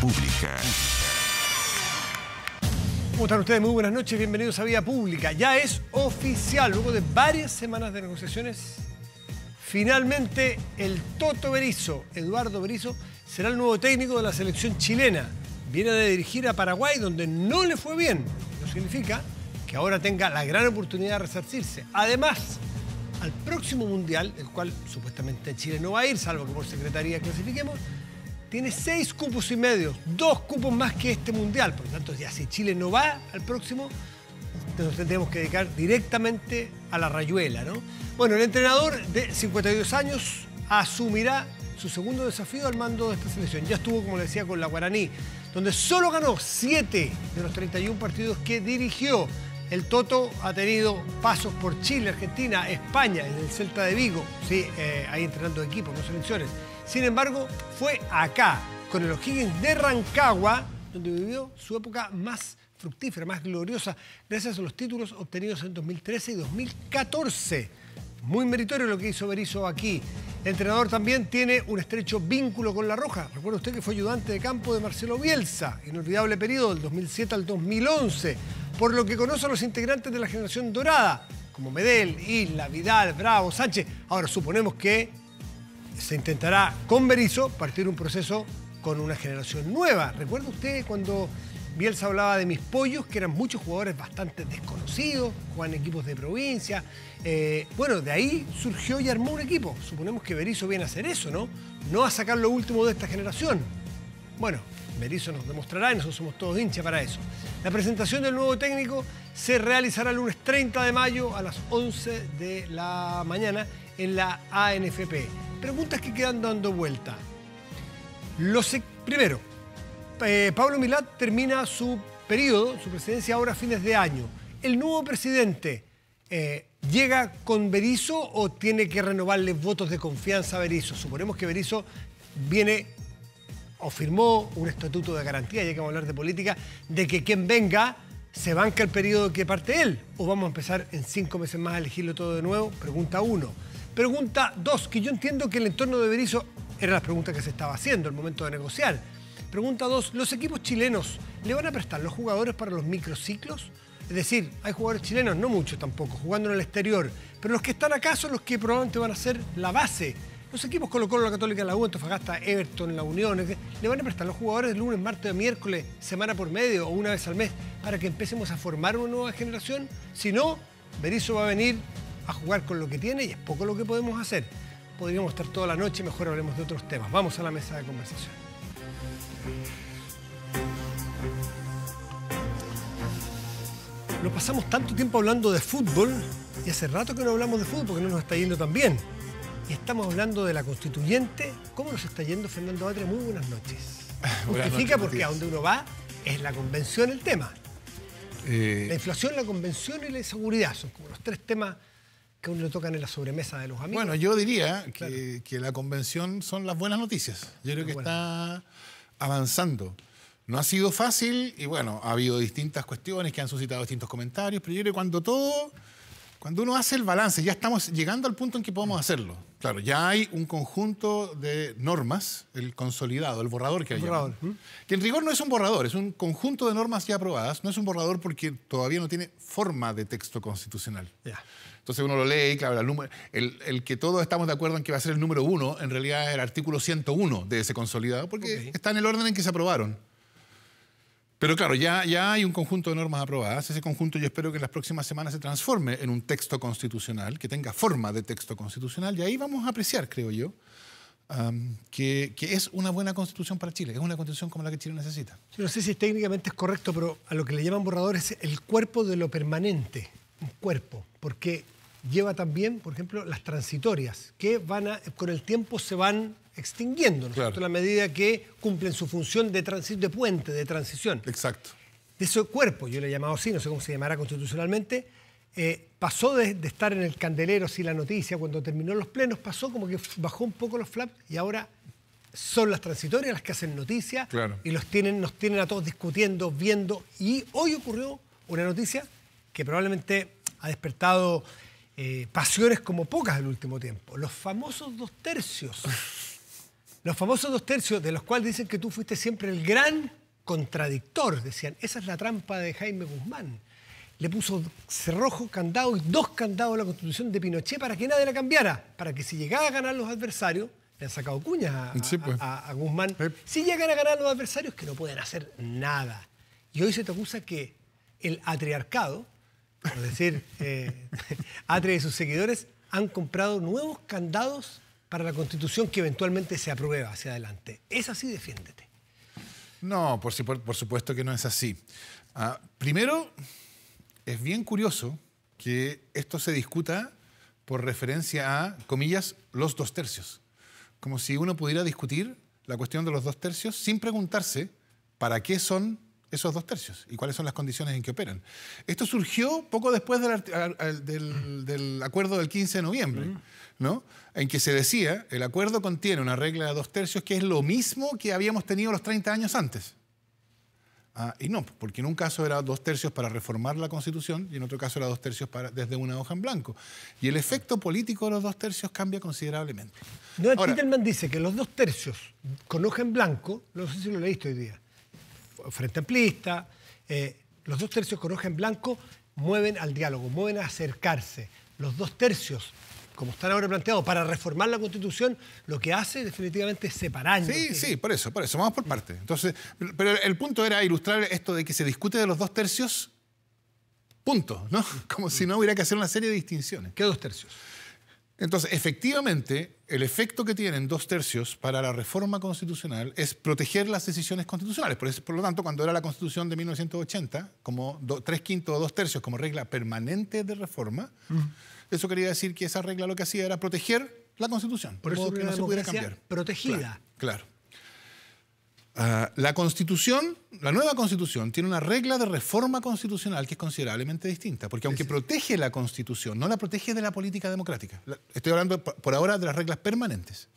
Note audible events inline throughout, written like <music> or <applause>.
Pública. ¿Cómo están ustedes? Muy buenas noches, bienvenidos a Vía Pública. Ya es oficial, luego de varias semanas de negociaciones, finalmente el Toto Berizo, Eduardo Berizo, será el nuevo técnico de la selección chilena. Viene de dirigir a Paraguay, donde no le fue bien. no significa que ahora tenga la gran oportunidad de resarcirse. Además, al próximo Mundial, el cual supuestamente Chile no va a ir, salvo que por secretaría clasifiquemos, tiene seis cupos y medio, dos cupos más que este mundial. Por lo tanto, ya si Chile no va al próximo, nos tendremos que dedicar directamente a la rayuela, Bueno, el entrenador de 52 años asumirá su segundo desafío al mando de esta selección. Ya estuvo, como le decía, con la Guaraní, donde solo ganó siete de los 31 partidos que dirigió. El Toto ha tenido pasos por Chile, Argentina, España, en el Celta de Vigo, sí, eh, ahí entrenando equipos, no selecciones. Sin embargo, fue acá, con el O'Higgins de Rancagua, donde vivió su época más fructífera, más gloriosa, gracias a los títulos obtenidos en 2013 y 2014. Muy meritorio lo que hizo Berizzo aquí. El entrenador también tiene un estrecho vínculo con La Roja. Recuerda usted que fue ayudante de campo de Marcelo Bielsa, inolvidable periodo del 2007 al 2011, por lo que conoce a los integrantes de la generación dorada, como Medel, Isla, Vidal, Bravo, Sánchez. Ahora suponemos que se intentará con Berizzo partir un proceso con una generación nueva. ¿Recuerda usted cuando Bielsa hablaba de mis pollos, que eran muchos jugadores bastante desconocidos, jugaban equipos de provincia? Eh, bueno, de ahí surgió y armó un equipo. Suponemos que Berizzo viene a hacer eso, ¿no? No a sacar lo último de esta generación. Bueno, Berizzo nos demostrará y nosotros somos todos hinchas para eso. La presentación del nuevo técnico se realizará el lunes 30 de mayo a las 11 de la mañana en la ANFP preguntas que quedan dando vuelta. E- primero, eh, Pablo Milat termina su periodo, su presidencia ahora a fines de año. ¿El nuevo presidente eh, llega con Berizo o tiene que renovarle votos de confianza a Berizo? Suponemos que Berizo viene o firmó un estatuto de garantía, ya que vamos a hablar de política, de que quien venga se banca el periodo que parte él o vamos a empezar en cinco meses más a elegirlo todo de nuevo. Pregunta uno. Pregunta 2, que yo entiendo que el entorno de Berizzo era la pregunta que se estaba haciendo el momento de negociar. Pregunta 2, ¿los equipos chilenos le van a prestar los jugadores para los microciclos? Es decir, hay jugadores chilenos, no muchos tampoco, jugando en el exterior, pero los que están acá son los que probablemente van a ser la base. Los equipos Colo Colo, la Católica, la U, Antofagasta, Everton, la Unión, le van a prestar los jugadores de lunes, martes, miércoles, semana por medio o una vez al mes para que empecemos a formar una nueva generación. Si no, Berizzo va a venir a jugar con lo que tiene y es poco lo que podemos hacer. Podríamos estar toda la noche, mejor hablemos de otros temas. Vamos a la mesa de conversación. Lo pasamos tanto tiempo hablando de fútbol y hace rato que no hablamos de fútbol porque no nos está yendo tan bien. Y estamos hablando de la constituyente. ¿Cómo nos está yendo Fernando Atria? Muy buenas noches. <laughs> porque a donde uno va es la convención el tema. Eh, la inflación, la convención y la inseguridad son como los tres temas que uno le tocan en la sobremesa de los amigos. Bueno, yo diría que, que la convención son las buenas noticias. Yo creo que está avanzando. No ha sido fácil y bueno, ha habido distintas cuestiones que han suscitado distintos comentarios, pero yo creo que cuando todo, cuando uno hace el balance, ya estamos llegando al punto en que podemos hacerlo. Claro, ya hay un conjunto de normas, el consolidado, el borrador que hay. Que en rigor no es un borrador, es un conjunto de normas ya aprobadas. No es un borrador porque todavía no tiene forma de texto constitucional. Ya. Entonces uno lo lee, claro, el, el, que todos estamos de acuerdo en que va a ser el número uno, en realidad es el artículo 101 de ese consolidado, porque está en el orden en que se aprobaron. Pero claro, ya, ya hay un conjunto de normas aprobadas. Ese conjunto yo espero que las próximas semanas se transforme en un texto constitucional, que tenga forma de texto constitucional. Y ahí vamos a apreciar, creo yo, que, es una buena constitución para Chile, que es una constitución como la que Chile necesita. no sé si técnicamente es correcto, pero a lo que le llaman borrador es el cuerpo de lo permanente, un cuerpo, porque lleva también, por ejemplo, las transitorias, que van a, con el tiempo se van extinguiendo, en la medida que cumplen su función de, de puente, de transición. Exacto. De ese cuerpo, yo le he llamado así, no sé cómo se llamará constitucionalmente, eh, pasó de, estar en el candelero, así la noticia, cuando terminó los plenos, pasó como que bajó un poco los flaps y ahora son las transitorias las que hacen noticia y los tienen, nos tienen a todos discutiendo, viendo. Y hoy ocurrió una noticia que probablemente ha despertado eh, pasiones como pocas del último tiempo. Los famosos dos tercios. <laughs> Los famosos dos tercios, de los cuales dicen que tú fuiste siempre el gran contradictor, decían, esa es la trampa de Jaime Guzmán. Le puso cerrojo, candado y dos candados a la constitución de Pinochet para que nadie la cambiara, para que si llegaba a ganar los adversarios, le han sacado cuñas a, pues. Guzmán, eh. si llegan a ganar los adversarios que no pueden hacer nada. Y hoy se te acusa que el atriarcado, por decir, eh, y <laughs> sus seguidores, han comprado nuevos candados para la constitución que eventualmente se aprueba hacia adelante. ¿Es así? Defiéndete. No, por, supuesto que no es así. Ah, primero, es bien curioso que esto se discuta por referencia a, comillas, los dos tercios. Como si uno pudiera discutir la cuestión de los dos tercios sin preguntarse para qué son esos dos tercios y cuáles son las condiciones en que operan. Esto surgió poco después del, acuerdo del 15 de noviembre, ¿no? en que se decía, el acuerdo contiene una regla de dos tercios que es lo mismo que habíamos tenido los 30 años antes. Ah, y no, porque en un caso era dos tercios para reformar la Constitución y en otro caso era dos tercios para, desde una hoja en blanco. Y el efecto político de los dos tercios cambia considerablemente. No, dice que los dos tercios con hoja en blanco, no sé si lo leíste hoy día, Frente Amplista, eh, los dos tercios con hoja en blanco mueven al diálogo, mueven a acercarse. Los dos tercios, como están ahora planteados, para reformar la Constitución, lo que hace definitivamente es separar. Sí, sí, por eso, por eso, vamos por parte. Entonces, pero el punto era ilustrar esto de que se discute de los dos tercios, punto, ¿no? <laughs> Como si no hubiera que hacer una serie de distinciones. ¿Qué dos tercios? Entonces, efectivamente, el efecto que tienen dos tercios para la reforma constitucional es proteger las decisiones constitucionales. Por, lo tanto, cuando era la constitución de 1980, como tres quintos o dos tercios como regla permanente de reforma, eso quería decir que esa regla lo que hacía era proteger la constitución. Por eso que no se pudiera cambiar. Protegida. claro. Ah, la Constitución, la nueva Constitución, tiene una regla de reforma constitucional que es considerablemente distinta, porque aunque protege la Constitución, no la protege de la política democrática. Estoy hablando por ahora de las reglas permanentes,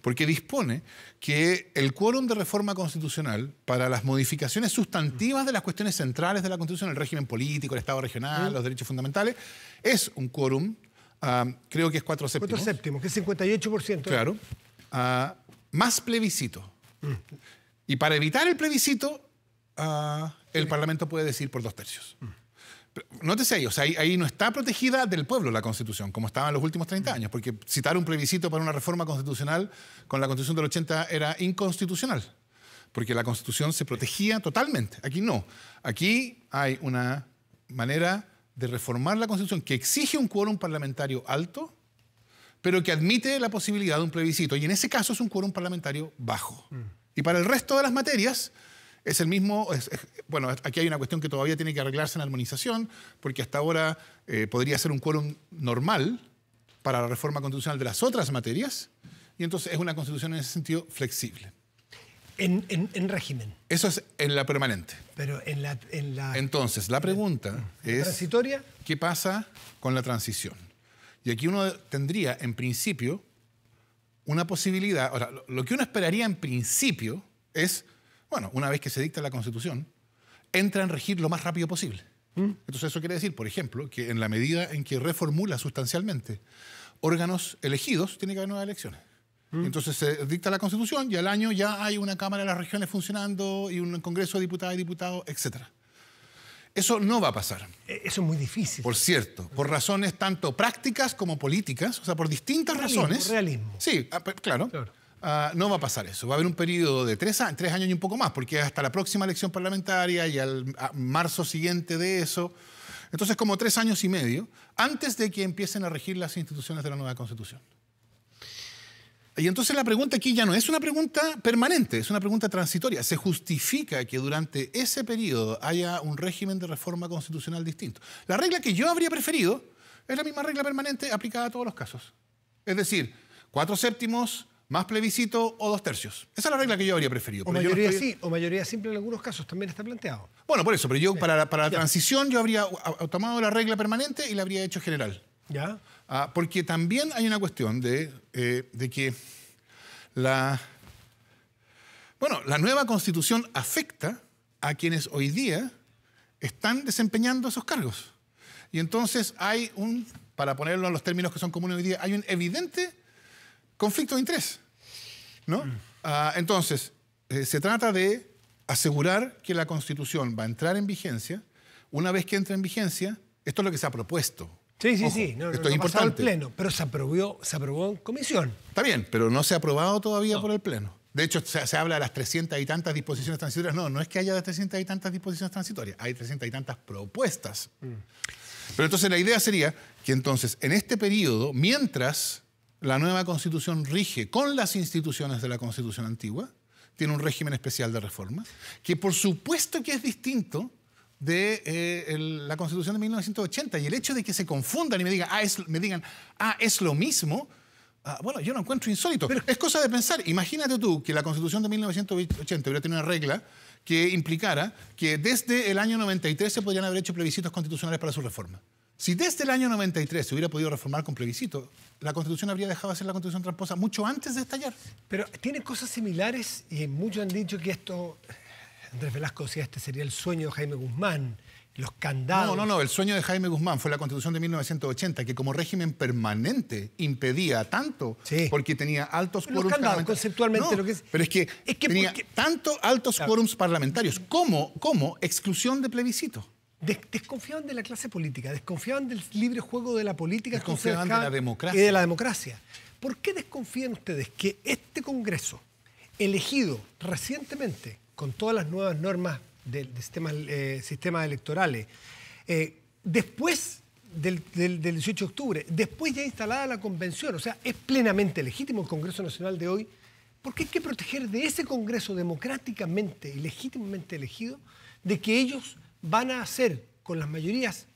porque dispone que el quórum de reforma constitucional para las modificaciones sustantivas de las cuestiones centrales de la Constitución, el régimen político, el Estado regional, los derechos fundamentales, es un quórum, ah, creo que es cuatro séptimos. Cuatro séptimos, que es 58%. Claro. Ah, más plebiscito. Mm. Y para evitar el plebiscito, ah, el Parlamento puede decir por dos tercios. no, Nótese ahí, o sea, ahí, no está protegida del pueblo la Constitución, como estaba en los últimos 30 años, porque citar un plebiscito para una reforma constitucional con la Constitución del 80 era inconstitucional, porque la Constitución se protegía totalmente. Aquí no. Aquí hay una manera de reformar la Constitución que exige un quórum parlamentario alto, pero que admite la posibilidad de un plebiscito, y en ese caso es un quórum parlamentario bajo. Mm. Y para el resto de las materias es el mismo, es, bueno, aquí hay una cuestión que todavía tiene que arreglarse en armonización, porque hasta ahora eh, podría ser un quórum normal para la reforma constitucional de las otras materias, y entonces es una constitución en ese sentido flexible. En, en, en régimen. Eso es en la permanente. Pero en la... En la... Entonces, la pregunta es... ¿Transitoria? ¿Qué pasa con la transición? Y aquí uno tendría, en principio, una posibilidad, ahora, lo que uno esperaría en principio es, bueno, una vez que se dicta la Constitución, entra en regir lo más rápido posible. Mm. Entonces eso quiere decir, por ejemplo, que en la medida en que reformula sustancialmente órganos elegidos, tiene que haber nuevas elecciones. Mm. Entonces se dicta la Constitución y al año ya hay una Cámara de las Regiones funcionando y un Congreso de Diputados y Diputados, etcétera. Eso no va a pasar. E, eso es muy difícil. Por cierto, por razones tanto prácticas como políticas, o sea, por distintas razones. Realismo. Sí, ah, claro. Ah, no va a pasar eso. Va a haber un periodo de tres, años, tres años y un poco más, porque hasta la próxima elección parlamentaria y al marzo siguiente de eso. Entonces, como tres años y medio, antes de que empiecen a regir las instituciones de la nueva constitución. Y entonces la pregunta aquí ya no es una pregunta permanente, es una pregunta transitoria. ¿Se justifica que durante ese periodo haya un régimen de reforma constitucional distinto? La regla que yo habría preferido es la misma regla permanente aplicada a todos los casos. Es decir, cuatro séptimos más plebiscito o dos tercios. Esa es la regla que yo habría preferido. O mayoría sí, o mayoría simple en algunos casos, también está planteado. Bueno, por eso, pero yo para, para la transición yo habría tomado la regla permanente y la habría hecho general. ¿Ya? Ah, porque también hay una cuestión eh, de, que la, bueno, la nueva constitución afecta a quienes hoy día están desempeñando esos cargos. Y entonces hay un, para ponerlo en los términos que son comunes hoy día, hay un evidente conflicto de interés. Mm. Ah, entonces, eh, se trata de asegurar que la Constitución va a entrar en vigencia. Una vez que entra en vigencia, esto es lo que se ha propuesto, Sí, sí, sí. No, esto es importante. el Pleno, pero se aprobó, se aprobó en comisión. Está bien, pero no se ha aprobado todavía por el Pleno. De hecho, se, habla de las trescientas y tantas disposiciones transitorias. No, no es que haya de 300 y tantas disposiciones transitorias, hay trescientas y tantas propuestas. Mm. Pero entonces la idea sería que entonces en este periodo, mientras la nueva constitución rige con las instituciones de la constitución antigua, tiene un régimen especial de reformas, que por supuesto que es distinto de eh, la Constitución de 1980 y el hecho de que se confundan y me digan, ah, es, me digan, ah, es lo mismo, ah, bueno, yo lo encuentro insólito. Pero es cosa de pensar. Imagínate tú que la Constitución de 1980 hubiera tenido una regla que implicara que desde el año 93 se podrían haber hecho plebiscitos constitucionales para su reforma. Si desde el año 93 se hubiera podido reformar con plebiscito, la Constitución habría dejado de ser la Constitución tramposa mucho antes de estallar. Pero tiene cosas similares y muchos han dicho que esto Andrés Velasco decía, este sería el sueño de Jaime Guzmán, los candados. No, no, no, el sueño de Jaime Guzmán fue la constitución de 1980, que como régimen permanente impedía tanto, porque tenía altos parlamentarios... los conceptualmente lo que Pero es que, que tenía tanto altos parlamentarios como, como exclusión de plebiscito. desconfiaban de la clase política, desconfiaban del libre juego de la política. Desconfiaban de la democracia. Y eh, de la democracia. ¿Por qué desconfían ustedes que este Congreso, elegido recientemente con todas las nuevas normas de, sistemas, eh, electorales, eh, después del, 18 de octubre, después ya instalada la convención, o sea, es plenamente legítimo el Congreso Nacional de hoy, porque hay que proteger de ese Congreso democráticamente y legítimamente elegido, de que ellos van a hacer con las mayorías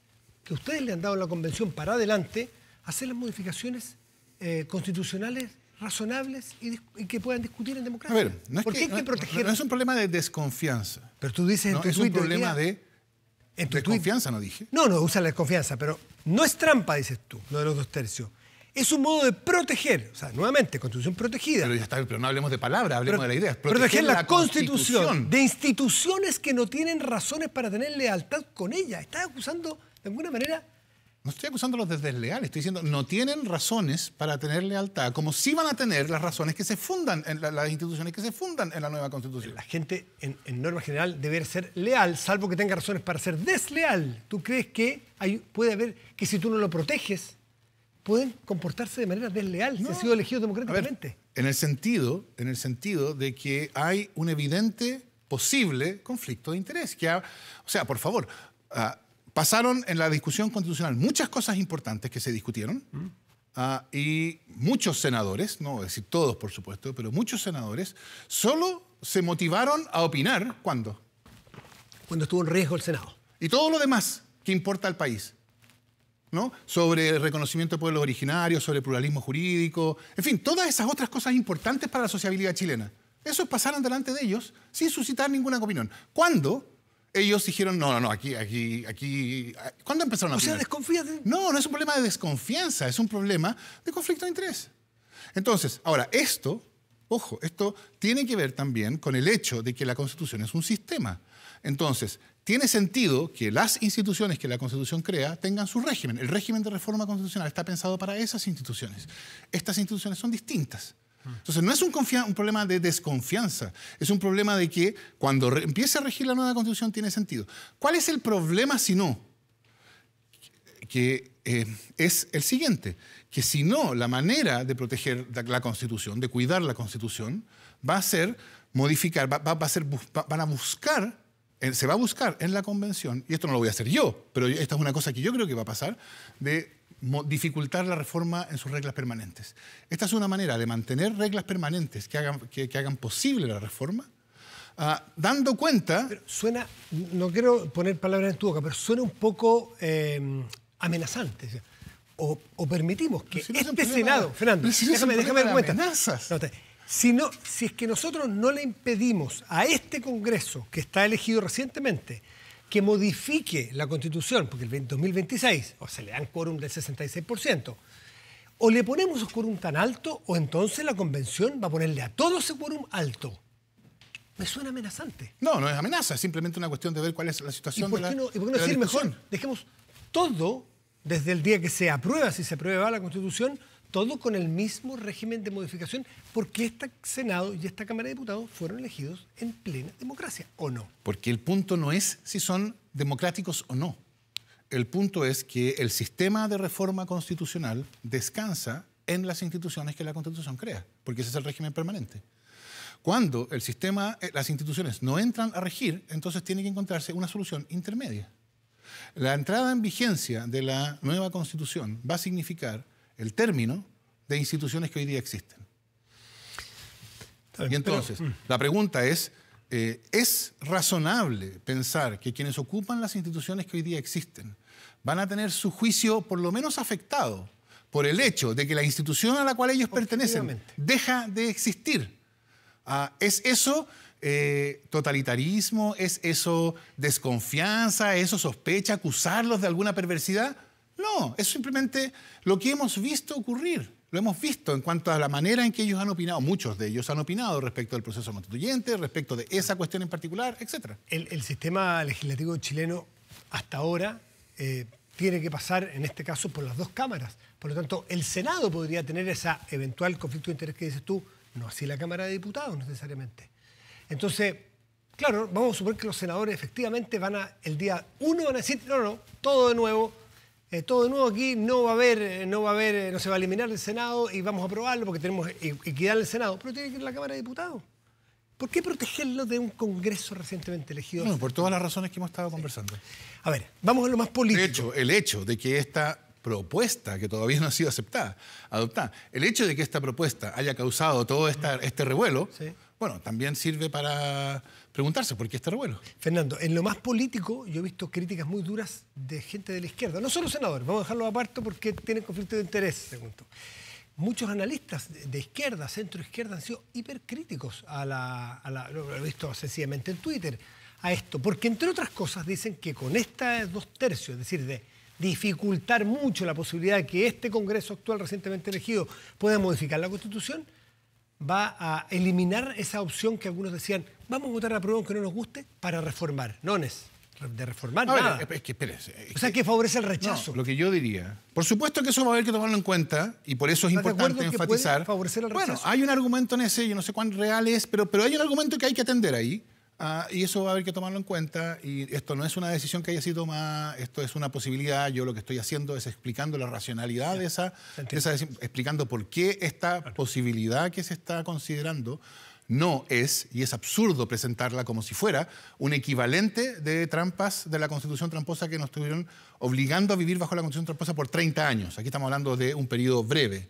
que ustedes le han dado en la convención para adelante, hacer las modificaciones eh, constitucionales razonables y, que puedan discutir en democracia. A ver, no es, proteger? es un problema de desconfianza. Pero tú dices en Es un problema de... desconfianza, no dije. No, no, usa la desconfianza, pero no es trampa, dices tú, lo de los dos tercios. Es un modo de proteger, o sea, nuevamente, constitución protegida. Pero ya está, pero no hablemos de palabras, hablemos de la idea. Proteger, la, constitución de instituciones que no tienen razones para tener lealtad con ella. Estás acusando, de alguna manera, no estoy acusándolos de desleales, estoy diciendo no tienen razones para tener lealtad, como sí van a tener las razones que se fundan en las instituciones que se fundan en la nueva constitución. La gente, en, norma general, debe ser leal, salvo que tenga razones para ser desleal. ¿Tú crees que puede haber que si tú no lo proteges, pueden comportarse de manera desleal si han sido elegidos democráticamente? en, el sentido, en el sentido de que hay un evidente posible conflicto de interés. o sea, por favor, ah, Pasaron en la discusión constitucional muchas cosas importantes que se discutieron mm. ah, y muchos senadores, no decir todos por supuesto, pero muchos senadores solo se motivaron a opinar cuando. Cuando estuvo en riesgo el Senado. Y todo lo demás que importa al país. ¿no? sobre el reconocimiento de pueblos originarios, sobre el pluralismo jurídico, en fin, todas esas otras cosas importantes para la sociabilidad chilena. Eso pasaron delante de ellos sin suscitar ninguna opinión. ¿Cuándo ellos dijeron, no, no, no, aquí, aquí, aquí... Ah, ¿Cuándo empezaron a O sea, desconfías No, no es un problema de desconfianza, es un problema de conflicto de interés. Entonces, ahora, esto, ojo, esto tiene que ver también con el hecho de que la Constitución es un sistema. Entonces, tiene sentido que las instituciones que la Constitución crea tengan su régimen. El régimen de reforma constitucional está pensado para esas instituciones. Estas instituciones son distintas. Entonces, no es un, problema de desconfianza, es un problema de que cuando empiece a regir la nueva constitución tiene sentido. ¿Cuál es el problema si no? Que eh, es el siguiente, que si no, la manera de proteger la constitución, de cuidar la constitución, va a ser modificar, va, a ser, van a buscar eh, se va a buscar en la convención, y esto no lo voy a hacer yo, pero esta es una cosa que yo creo que va a pasar, de dificultar la reforma en sus reglas permanentes. Esta es una manera de mantener reglas permanentes que hagan, que, hagan posible la reforma, ah, dando cuenta... suena, no quiero poner palabras en tu boca, pero suena un poco em, amenazante. O, permitimos que este Senado, Fernando, si déjame, déjame dar cuenta. Amenazas. si es que nosotros no le impedimos a este Congreso, que está elegido recientemente, que modifique la Constitución, porque el 2026, o se le dan quórum del 66%, o le ponemos un quórum tan alto, o entonces la Convención va a ponerle a todo ese quórum alto. Me suena amenazante. No, no es amenaza, es simplemente una cuestión de ver cuál es la situación de la, ¿y por qué no decir mejor? Dejemos todo desde el día que se aprueba, si se aprueba la Constitución, todo con el mismo régimen de modificación, porque este Senado y esta Cámara de Diputados fueron elegidos en plena democracia, ¿o no? Porque el punto no es si son democráticos o no. El punto es que el sistema de reforma constitucional descansa en las instituciones que la Constitución crea, porque ese es el régimen permanente. Cuando el sistema, eh, las instituciones no entran a regir, entonces tiene que encontrarse una solución intermedia. La entrada en vigencia de la nueva Constitución va a significar el término de instituciones que hoy día existen. Y entonces, mm. la pregunta es, eh, ¿es razonable pensar que quienes ocupan las instituciones que hoy día existen van a tener su juicio por lo menos afectado por el hecho de que la institución a la cual ellos pertenecen deja de existir? Ah, ¿Es eso eh, totalitarismo? ¿Es eso desconfianza? ¿Es eso sospecha? ¿Acusarlos de alguna perversidad? No, es simplemente lo que hemos visto ocurrir. Lo hemos visto en cuanto a la manera en que ellos han opinado, muchos de ellos han opinado respecto del proceso constituyente, respecto de esa cuestión en particular, etc. El, sistema legislativo chileno hasta ahora eh, tiene que pasar, en este caso, por las dos cámaras. Por lo tanto, el Senado podría tener ese eventual conflicto de interés que dices tú, no así la Cámara de Diputados necesariamente. Entonces, claro, vamos a suponer que los senadores efectivamente van a, el día uno van a decir, no, no, todo de nuevo, eh, todo de nuevo aquí, no va a haber, eh, no va a haber, eh, no se va a eliminar el Senado y vamos a aprobarlo porque tenemos equidad en el Senado, pero tiene que ir la Cámara de Diputados. ¿Por qué protegerlo de un Congreso recientemente elegido? No, por todas las razones que hemos estado conversando. A ver, vamos a lo más político. De hecho, el hecho de que esta propuesta, que todavía no ha sido aceptada, adoptada, el hecho de que esta propuesta haya causado todo este revuelo, bueno, también sirve para preguntarse por qué estar bueno Fernando, en lo más político yo he visto críticas muy duras de gente de la izquierda, no solo senadores, vamos a dejarlo aparte porque tienen conflicto de interés, según Muchos analistas de izquierda, centro-izquierda, han sido hipercríticos a la, a la, Lo he visto sencillamente en Twitter, a esto. Porque, entre otras cosas, dicen que con estas dos tercios, es decir, de dificultar mucho la posibilidad de que este Congreso actual recientemente elegido pueda modificar la Constitución, va a eliminar esa opción que algunos decían, vamos a votar a prueba aunque no nos guste para reformar. No es de reformar nada. es que espérese. o sea, que favorece el rechazo. lo que yo diría. Por supuesto que eso va a haber que tomarlo en cuenta y por eso es importante enfatizar. Favorecer el rechazo? Bueno, hay un argumento en ese, yo no sé cuán real es, pero, pero hay un argumento que hay que atender ahí. Ah, y eso va a haber que tomarlo en cuenta. Y esto no es una decisión que haya sido tomada, esto es una posibilidad. Yo lo que estoy haciendo es explicando la racionalidad de esa, esa explicando por qué esta posibilidad que se está considerando no es, y es absurdo presentarla como si fuera, un equivalente de trampas de la Constitución tramposa que nos estuvieron obligando a vivir bajo la Constitución tramposa por 30 años. Aquí estamos hablando de un periodo breve.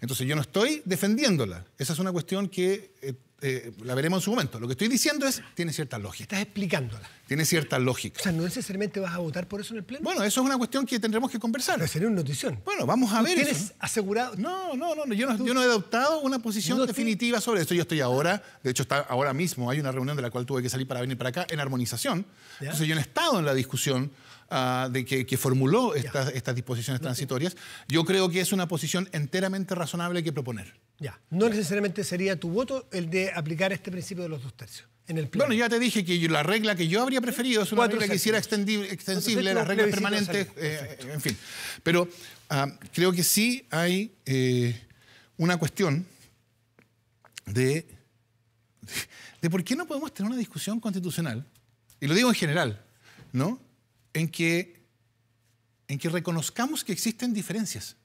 Entonces yo no estoy defendiéndola. Esa es una cuestión que eh, eh, la veremos en su momento. Lo que estoy diciendo es, tiene cierta lógica. Estás explicándola. Tiene cierta lógica. O sea, no necesariamente vas a votar por eso en el Pleno. Bueno, eso es una cuestión que tendremos que conversar. Pero sería una notición. Bueno, vamos a ver. ¿Tienes ¿no? asegurado? No, no, no. Yo, no he adoptado una posición definitiva sobre esto. Yo estoy ahora, de hecho, está ahora mismo hay una reunión de la cual tuve que salir para venir para acá en armonización. Entonces, yo no he estado en la discusión ah, de que, formuló estas disposiciones eh. transitorias. Yo creo que es una posición enteramente razonable que proponer. Ya, no necesariamente sería tu voto el de aplicar este principio de los dos tercios. En el Bueno, ya te dije que la regla que yo habría preferido es una regla que hiciera extensible, la regla permanente, en fin. Pero ah, creo que sí hay eh, una cuestión de, de, por qué no podemos tener una discusión constitucional, y lo digo en general, ¿no? En en que reconozcamos que existen diferencias.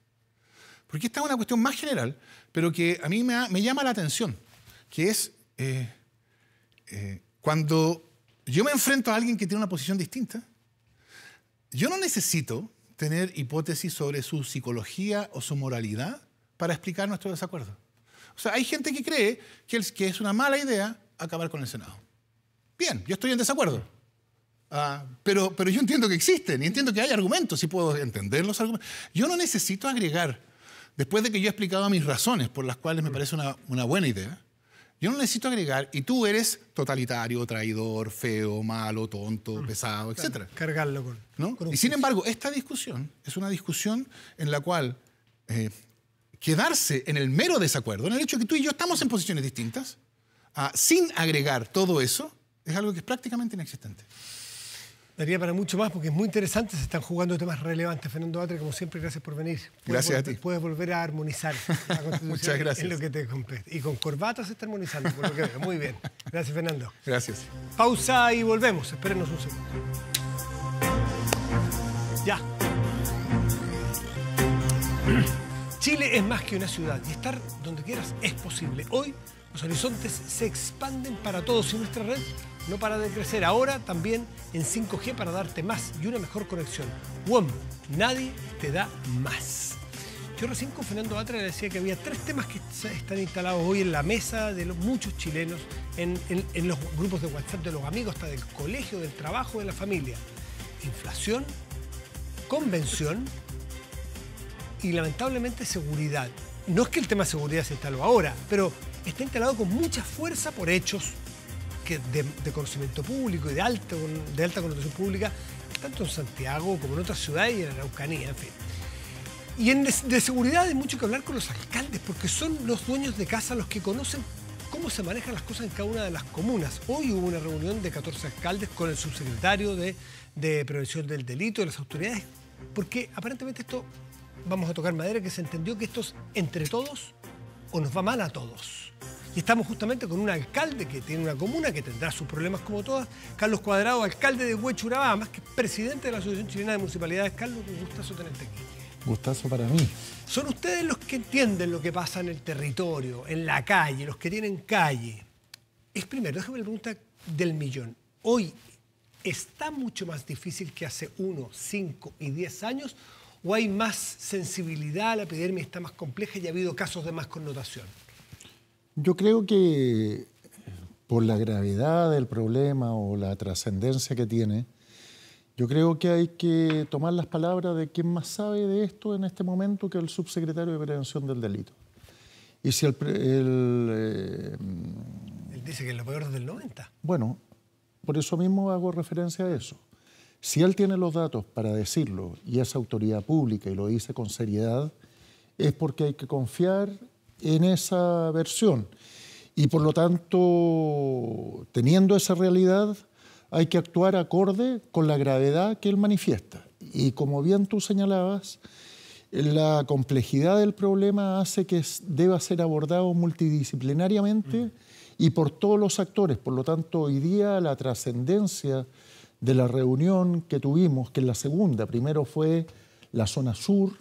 Porque esta es una cuestión más general, pero que a mí me, llama la atención, que es eh, eh, cuando yo me enfrento a alguien que tiene una posición distinta, yo no necesito tener hipótesis sobre su psicología o su moralidad para explicar nuestro desacuerdo. O sea, hay gente que cree que, que es una mala idea acabar con el Senado. Bien, yo estoy en desacuerdo. Ah, pero, pero yo entiendo que existen y entiendo que hay argumentos y puedo entender los argumentos. Yo no necesito agregar Después de que yo he explicado mis razones por las cuales me mm. parece una, buena idea, yo no necesito agregar, y tú eres totalitario, traidor, feo, malo, tonto, mm. pesado, etc. Cargarlo con. ¿no? y sin embargo, esta discusión es una discusión en la cual eh, quedarse en el mero desacuerdo, en el hecho de que tú y yo estamos en posiciones distintas, ah, sin agregar todo eso, es algo que es prácticamente inexistente. Daría para mucho más porque es muy interesante, se están jugando temas relevantes. Fernando Atre, como siempre, gracias por venir. gracias a ti. Puedes volver a armonizar <laughs> Muchas gracias. que Y con corbata se está armonizando, por lo que veo. Muy bien. Gracias, Fernando. Gracias. Pausa y volvemos. Espérenos un segundo. Ya. Chile es más que una ciudad y estar donde quieras es posible. Hoy los horizontes se expanden para todos y nuestra red no para de crecer. Ahora también en 5G para darte más y una mejor conexión. WOM, nadie te da más. Yo recién con Fernando Batra le decía que había tres temas que están instalados hoy en la mesa de muchos chilenos, en, en los grupos de WhatsApp de los amigos, hasta del colegio, del trabajo, de la familia. Inflación, convención y lamentablemente seguridad. No es que el tema de seguridad se instaló ahora, pero está instalado con mucha fuerza por hechos, de, conocimiento público y de, alto, de alta connotación pública, tanto en Santiago como en otras ciudades y en Araucanía, en fin. Y en de, seguridad hay mucho que hablar con los alcaldes, porque son los dueños de casa los que conocen cómo se manejan las cosas en cada una de las comunas. Hoy hubo una reunión de 14 alcaldes con el subsecretario de, Prevención del Delito de las autoridades, porque aparentemente esto, vamos a tocar madera, que se entendió que esto es entre todos o nos va mal a todos. Y estamos justamente con un alcalde que tiene una comuna que tendrá sus problemas como todas. Carlos Cuadrado, alcalde de Huechuraba, más que presidente de la Asociación Chilena de Municipalidades. Carlos, un gustazo tenerte aquí. Gustazo para mí. Son ustedes los que entienden lo que pasa en el territorio, en la calle, los que tienen calle. Es primero, déjame la pregunta del millón. Hoy está mucho más difícil que hace uno, cinco y diez años o hay más sensibilidad, la epidemia está más compleja y ha habido casos de más connotación? Yo creo que por la gravedad del problema o la trascendencia que tiene, yo creo que hay que tomar las palabras de quien más sabe de esto en este momento que el subsecretario de Prevención del Delito. Y si el... Eh, él dice que es lo peor del 90. Bueno, por eso mismo hago referencia a eso. Si él tiene los datos para decirlo y es autoridad pública y lo dice con seriedad, es porque hay que confiar en esa versión. Y por lo tanto, teniendo esa realidad, hay que actuar acorde con la gravedad que él manifiesta. Y como bien tú señalabas, la complejidad del problema hace que deba ser abordado multidisciplinariamente mm. y por todos los actores. Por lo tanto, hoy día la trascendencia de la reunión que tuvimos, que es la segunda, primero fue la zona sur,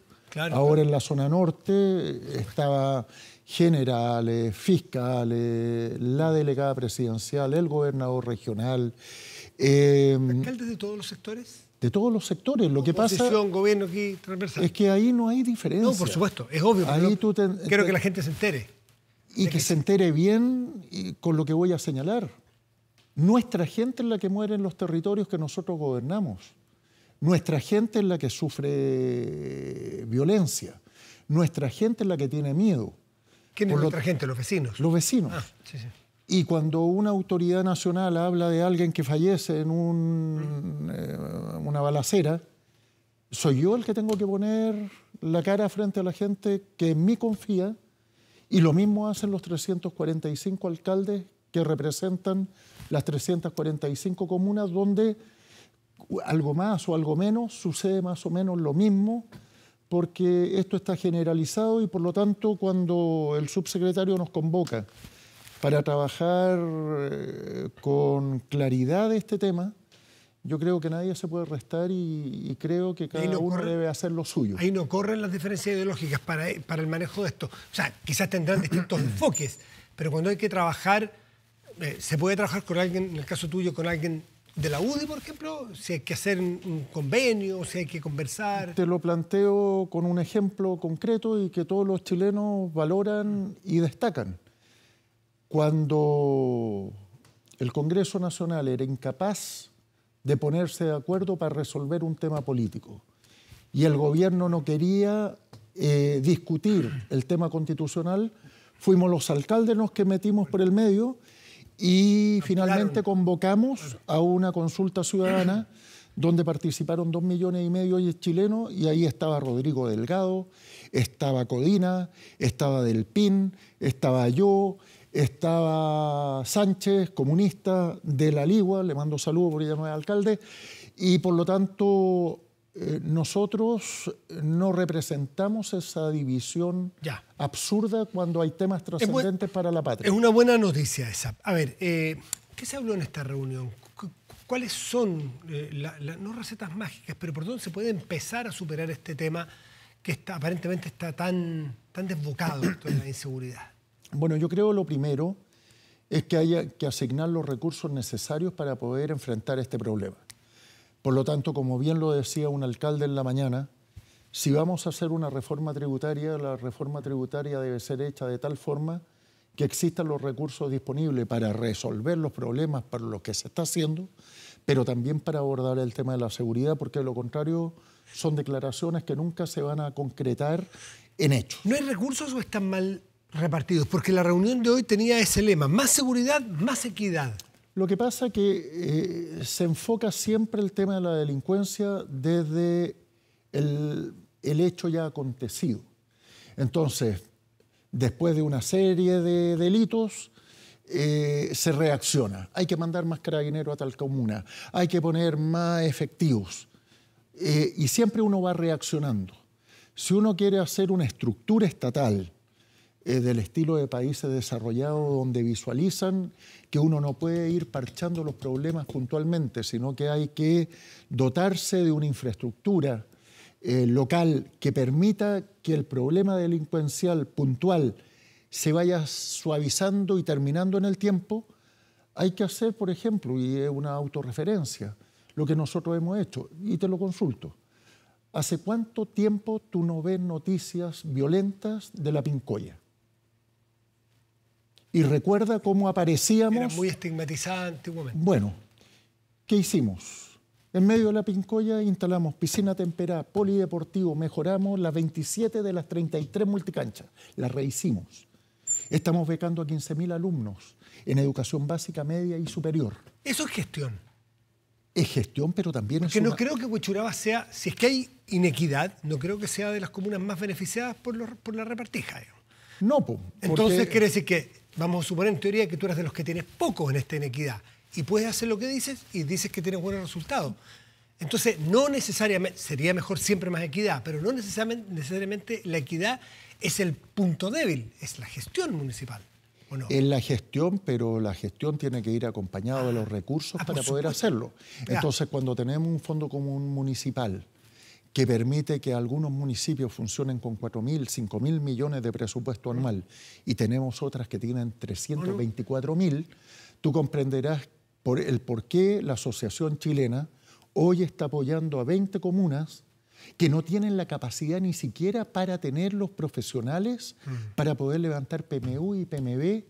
ahora en la zona norte estaba generales, fiscales, la delegada presidencial, el gobernador regional. Eh, ¿Alcaldes de todos los sectores? De todos los sectores. Lo que pasa gobierno aquí, es que ahí no hay diferencia. No, por supuesto, es obvio. quiero que la gente se entere. Y que, se entere bien con lo que voy a señalar. Nuestra gente es la que muere en los territorios que nosotros gobernamos. Nuestra gente es la que sufre violencia. Nuestra gente es la que tiene miedo. ¿Quién es otra gente? Los vecinos. Los vecinos. Ah, y cuando una autoridad nacional habla de alguien que fallece en un, eh, una balacera, soy yo el que tengo que poner la cara frente a la gente que en mí confía, y lo mismo hacen los 345 alcaldes que representan las 345 comunas donde algo más o algo menos sucede más o menos lo mismo porque esto está generalizado y por lo tanto cuando el subsecretario nos convoca para trabajar eh, con claridad este tema, yo creo que nadie se puede restar y, creo que cada uno debe hacer lo suyo. Ahí no corren las diferencias ideológicas para, el manejo de esto. O sea, quizás tendrán distintos <clears throat> enfoques, pero cuando hay que trabajar, eh, se puede trabajar con alguien, en el caso tuyo, con alguien de la UDI, por ejemplo? Si hay que hacer un convenio, si hay que conversar. Te lo planteo con un ejemplo concreto y que todos los chilenos valoran y destacan. Cuando el Congreso Nacional era incapaz de ponerse de acuerdo para resolver un tema político y el gobierno no quería eh, discutir el tema constitucional, fuimos los alcaldes los que metimos por el medio y finalmente convocamos a una consulta ciudadana <clears throat> donde participaron dos millones y medio de chilenos y ahí estaba Rodrigo Delgado, estaba Codina, estaba Del Pin, estaba yo, estaba Sánchez, comunista de la Ligua, le mando saludos porque ya no es alcalde, y por lo tanto eh, nosotros no representamos esa división absurda cuando hay temas trascendentes para la patria. Es una buena noticia esa. A ver, eh, ¿qué se habló en esta reunión? ¿Cuáles son, eh, no recetas mágicas, pero por dónde se puede empezar a superar este tema que aparentemente está tan, tan desbocado en la inseguridad? Bueno, yo creo lo primero es que haya que asignar los recursos necesarios para poder enfrentar este problema. Por lo tanto, como bien lo decía un alcalde en la mañana, si vamos a hacer una reforma tributaria, la reforma tributaria debe ser hecha de tal forma que existan los recursos disponibles para resolver los problemas para los que se está haciendo, pero también para abordar el tema de la seguridad, porque de lo contrario son declaraciones que nunca se van a concretar en hechos. ¿No hay recursos o están mal repartidos? Porque la reunión de hoy tenía ese lema, más seguridad, más equidad. Lo que pasa es que eh, se enfoca siempre el tema de la delincuencia desde el, hecho ya acontecido. Entonces, después de una serie de delitos, eh, se reacciona. Hay que mandar más carabineros a tal comuna, hay que poner más efectivos. Eh, y siempre uno va reaccionando. Si uno quiere hacer una estructura estatal eh, del estilo de países desarrollados donde visualizan que uno no puede ir parchando los problemas puntualmente, sino que hay que dotarse de una infraestructura eh, local que permita que el problema delincuencial puntual se vaya suavizando y terminando en el tiempo, hay que hacer, por ejemplo, y es una autorreferencia, lo que nosotros hemos hecho, y te lo consulto. ¿Hace cuánto tiempo tú no ves noticias violentas de la pincoya? y recuerda cómo aparecíamos. Era muy estigmatizada antiguamente. Bueno, ¿qué hicimos? En medio de la pincoya instalamos piscina temperada, polideportivo, mejoramos las 27 de las 33 multicanchas, las rehicimos. Estamos becando a 15.000 alumnos en educación básica, media y superior. Eso es gestión. Es gestión, pero también es es. Porque no creo que Huichuraba sea, si es que hay inequidad, no creo que sea de las comunas más beneficiadas por, la repartija. No, pues. Entonces quiere decir que Vamos a suponer en teoría que tú eres de los que tienes poco en esta inequidad y puedes hacer lo que dices y dices que tienes buenos resultados. Entonces, no necesariamente, sería mejor siempre más equidad, pero no necesariamente, la equidad es el punto débil, es la gestión municipal. no? Es la gestión, pero la gestión tiene que ir acompañada de los ah. recursos ah, para poder hacerlo. Entonces, cuando tenemos un fondo común municipal que permite que algunos municipios funcionen con 4.000, 5.000 millones de presupuesto anual y tenemos otras que tienen 324.000, tú comprenderás por el por qué la Asociación Chilena hoy está apoyando a 20 comunas que no tienen la capacidad ni siquiera para tener los profesionales para poder levantar PMU y PMB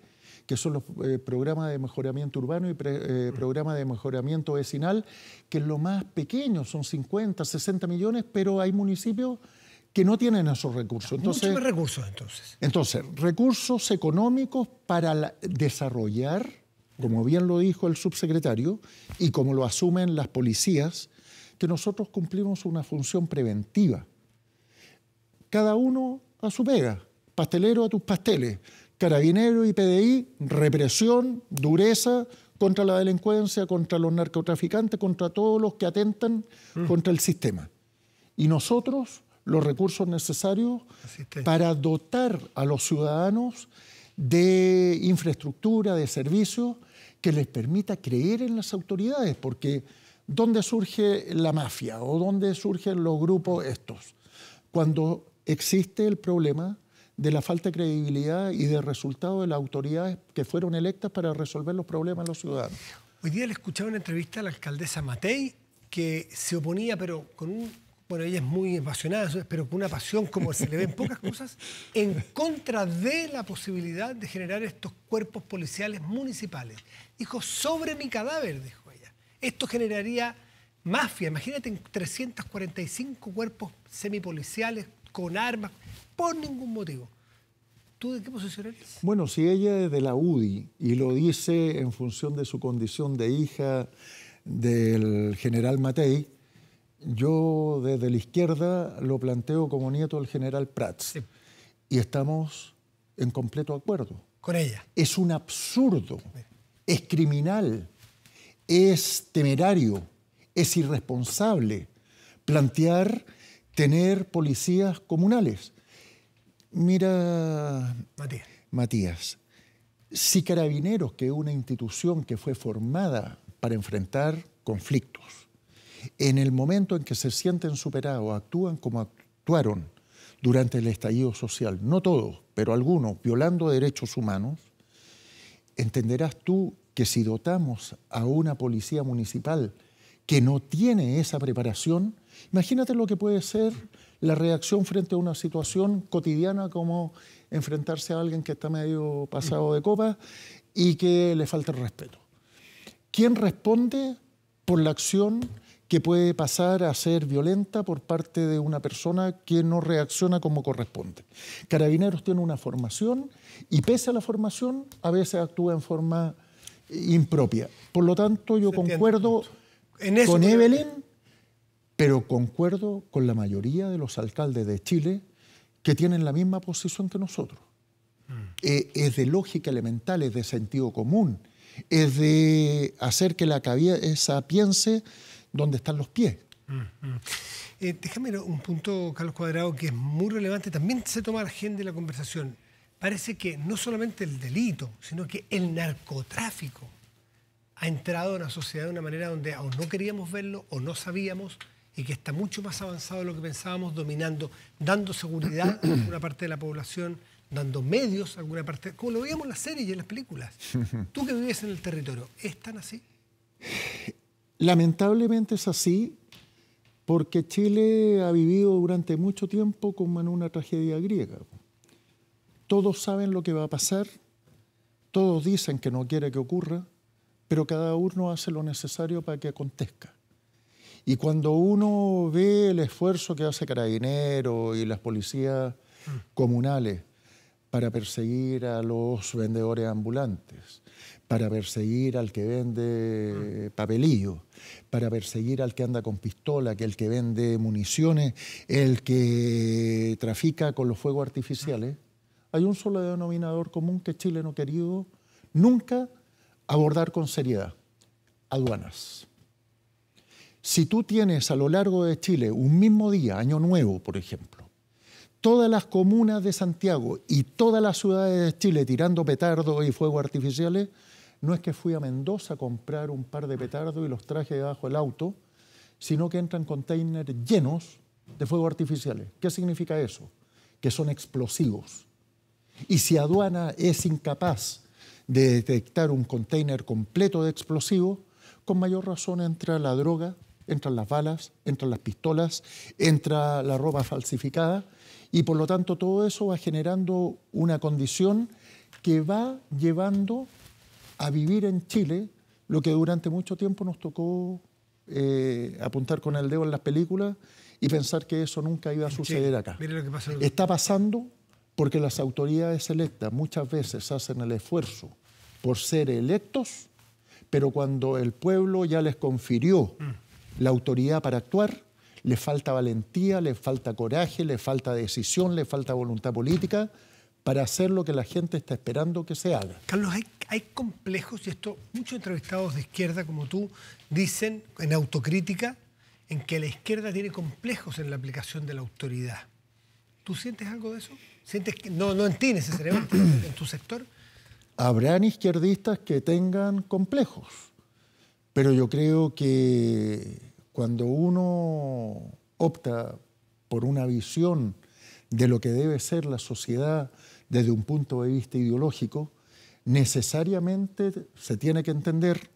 que son los eh, programas de mejoramiento urbano y eh, mm. programas de mejoramiento vecinal, que es lo más pequeño, son 50, 60 millones, pero hay municipios que no tienen esos recursos. Entonces, recursos, entonces. Entonces, recursos económicos para desarrollar, como bien lo dijo el subsecretario, y como lo asumen las policías, que nosotros cumplimos una función preventiva. Cada uno a su pega, pastelero a tus pasteles, Carabineros y PDI, represión, dureza contra la delincuencia, contra los narcotraficantes, contra todos los que atentan mm. contra el sistema. Y nosotros los recursos necesarios para dotar a los ciudadanos de infraestructura, de servicios que les permita creer en las autoridades, porque ¿dónde surge la mafia o dónde surgen los grupos estos? Cuando existe el problema de la falta de credibilidad y de resultado de las autoridades que fueron electas para resolver los problemas de los ciudadanos. Hoy día le escuchaba una entrevista a la alcaldesa Matei que se oponía, pero con un bueno, ella es muy apasionada, pero con una pasión como se le ve en pocas cosas, <laughs> en contra de la posibilidad de generar estos cuerpos policiales municipales. Dijo, sobre mi cadáver, dijo ella. Esto generaría mafia. Imagínate 345 cuerpos semipoliciales con armas por ningún motivo. ¿Tú de qué posición eres? Bueno, si ella es de la UDI y lo dice en función de su condición de hija del general Matei, yo desde la izquierda lo planteo como nieto del general Prats. Y estamos en completo acuerdo. Con ella. Es un absurdo, es criminal, es temerario, es irresponsable plantear tener policías comunales. Mira, Matías. si Carabineros, que es una institución que fue formada para enfrentar conflictos, en el momento en que se sienten superados, actúan como actuaron durante el estallido social, no todos, pero algunos, violando derechos humanos, entenderás tú que si dotamos a una policía municipal que no tiene esa preparación, imagínate lo que puede ser la reacción frente a una situación cotidiana como enfrentarse a alguien que está medio pasado de copa y que le falta el respeto. ¿Quién responde por la acción que puede pasar a ser violenta por parte de una persona que no reacciona como corresponde? Carabineros tiene una formación y pese a la formación a veces actúa en forma impropia. Por lo tanto, yo concuerdo con Evelyn pero concuerdo con la mayoría de los alcaldes de Chile que tienen la misma posición que nosotros. Mm. Eh, es de lógica elemental, es de sentido común, es de hacer que la cabeza piense dónde están los pies. Mm, mm. Eh, déjame un punto, Carlos Cuadrado, que es muy relevante, también se toma la gente de la conversación. Parece que no solamente el delito, sino que el narcotráfico ha entrado en la sociedad de una manera donde o no queríamos verlo o no sabíamos, y que está mucho más avanzado de lo que pensábamos, dominando, dando seguridad a alguna parte de la población, dando medios a alguna parte, como lo veíamos en las series y en las películas. <laughs> Tú que vives en el territorio, ¿es tan así? Lamentablemente es así porque Chile ha vivido durante mucho tiempo como en una tragedia griega. Todos saben lo que va a pasar, todos dicen que no quiere que ocurra, pero cada uno hace lo necesario para que acontezca. Y cuando uno ve el esfuerzo que hace Carabinero y las policías comunales para perseguir a los vendedores ambulantes, para perseguir al que vende papelillo, para perseguir al que anda con pistola, que el que vende municiones, el que trafica con los fuegos artificiales, hay un solo denominador común que Chile no ha querido nunca abordar con seriedad, aduanas. Si tú tienes a lo largo de Chile un mismo día, Año Nuevo, por ejemplo, todas las comunas de Santiago y todas las ciudades de Chile tirando petardos y fuegos artificiales, no es que fui a Mendoza a comprar un par de petardos y los traje debajo del auto, sino que entran containers llenos de fuegos artificiales. ¿Qué significa eso? Que son explosivos. Y si aduana es incapaz de detectar un container completo de explosivos, con mayor razón entra la droga entran las balas, entran las pistolas, entra la ropa falsificada y por lo tanto todo eso va generando una condición que va llevando a vivir en Chile lo que durante mucho tiempo nos tocó eh, apuntar con el dedo en las películas y pensar que eso nunca iba a suceder acá. Está pasando porque las autoridades electas muchas veces hacen el esfuerzo por ser electos, pero cuando el pueblo ya les confirió mm la autoridad para actuar, le falta valentía, le falta coraje, le falta decisión, le falta voluntad política para hacer lo que la gente está esperando que se haga. Carlos, hay, complejos, y esto muchos entrevistados de izquierda como tú dicen en autocrítica, en que la izquierda tiene complejos en la aplicación de la autoridad. ¿Tú sientes algo de eso? ¿Sientes que, no, no en ti necesariamente, en tu sector? Habrán izquierdistas que tengan complejos pero yo creo que cuando uno opta por una visión de lo que debe ser la sociedad desde un punto de vista ideológico, necesariamente se tiene que entender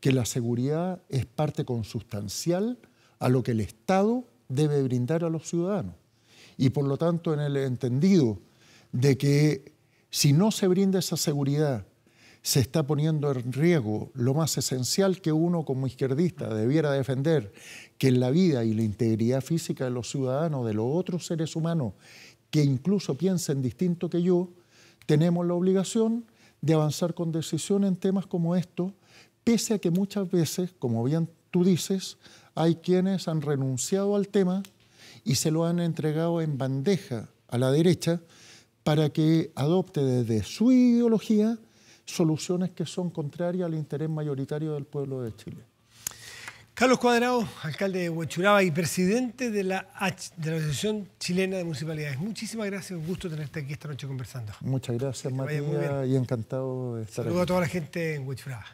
que la seguridad es parte consustancial a lo que el Estado debe brindar a los ciudadanos. Y por lo tanto, en el entendido de que si no se brinda esa seguridad se está poniendo en riesgo lo más esencial que uno como izquierdista debiera defender, que es la vida y la integridad física de los ciudadanos, de los otros seres humanos que incluso piensen distinto que yo, tenemos la obligación de avanzar con decisión en temas como estos, pese a que muchas veces, como bien tú dices, hay quienes han renunciado al tema y se lo han entregado en bandeja a la derecha para que adopte desde su ideología soluciones que son contrarias al interés mayoritario del pueblo de Chile. Carlos Cuadrado, alcalde de Huechuraba y presidente de la, de la Asociación Chilena de Municipalidades. Muchísimas gracias, un gusto tenerte aquí esta noche conversando. Muchas gracias, María, y encantado de estar Saludo a toda la gente en Huechuraba.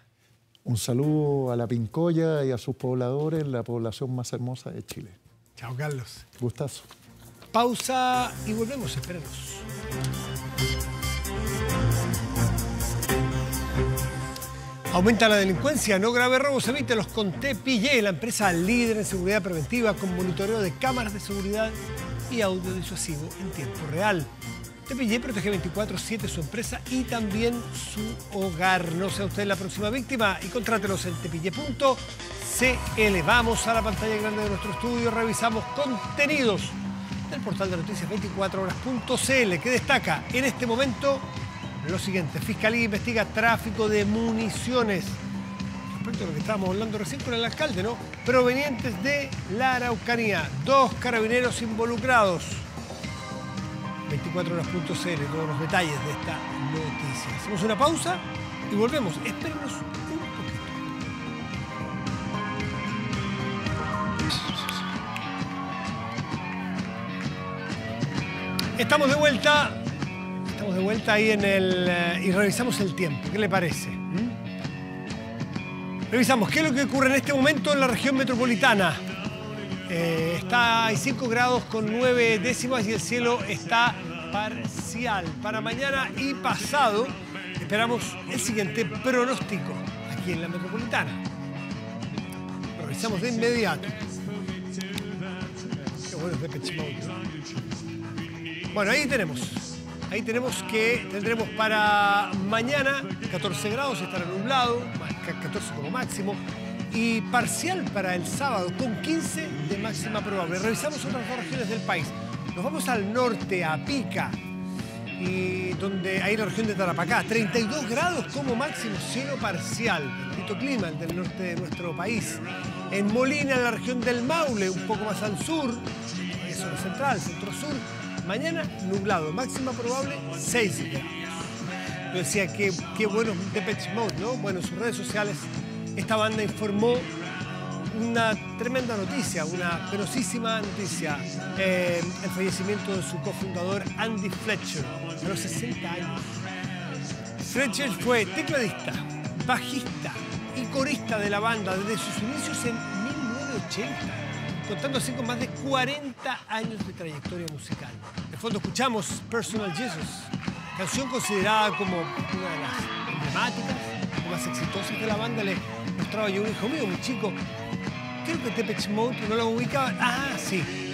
Un saludo a la Pincoya y a sus pobladores, la población más hermosa de Chile. Chao, Carlos. Gustazo. Pausa y volvemos, esperemos. Aumenta la delincuencia, no grave robos evite, los conté la empresa líder en seguridad preventiva con monitoreo de cámaras de seguridad y audio disuasivo en tiempo real. pillé, protege 24-7 su empresa y también su hogar. No sea usted la próxima víctima y contrátelos en tepille.cl. Vamos a la pantalla grande de nuestro estudio, revisamos contenidos del portal de noticias 24horas.cl que destaca en este momento lo siguiente. Fiscalía investiga tráfico de municiones. Respecto a lo que estábamos hablando recién con el alcalde, ¿no? Provenientes de la Araucanía. Dos carabineros involucrados. 24horas.cl, todos los detalles de esta noticia. Hacemos una pausa y volvemos. Espérenos un poquito. Estamos de vuelta vuelta ahí en el. Eh, y revisamos el tiempo. ¿Qué le parece? ¿Mm? Revisamos qué es lo que ocurre en este momento en la región metropolitana. Eh, está a 5 grados con 9 décimas y el cielo está parcial. Para mañana y pasado esperamos el siguiente pronóstico aquí en la metropolitana. revisamos de inmediato. bueno Bueno, ahí tenemos. Ahí tenemos que tendremos para mañana 14 grados, estará nublado, 14 como máximo, y parcial para el sábado con 15 de máxima probable. Revisamos otras dos regiones del país. Nos vamos al norte, a Pica, y donde hay la región de Tarapacá, 32 grados como máximo, cielo parcial, clima del norte de nuestro país. En Molina, en la región del Maule, un poco más al sur, zona central, centro sur, Mañana, nublado, máxima probable 6 grados. Yo decía, qué, qué bueno Depeche Mode, ¿no? Bueno, sus redes sociales esta banda informó una tremenda noticia, una penosísima noticia, eh, el fallecimiento de su cofundador Andy Fletcher, a los 60 años. Fletcher fue tecladista, bajista y corista de la banda desde sus inicios en 1980 contando así con más de 40 años de trayectoria musical. De fondo escuchamos Personal Jesus, canción considerada como una de las emblemáticas más exitosas de la banda. Le mostraba yo un hijo mío, un chico, creo que Tepech Mode no lo ubicaba... Ah, sí,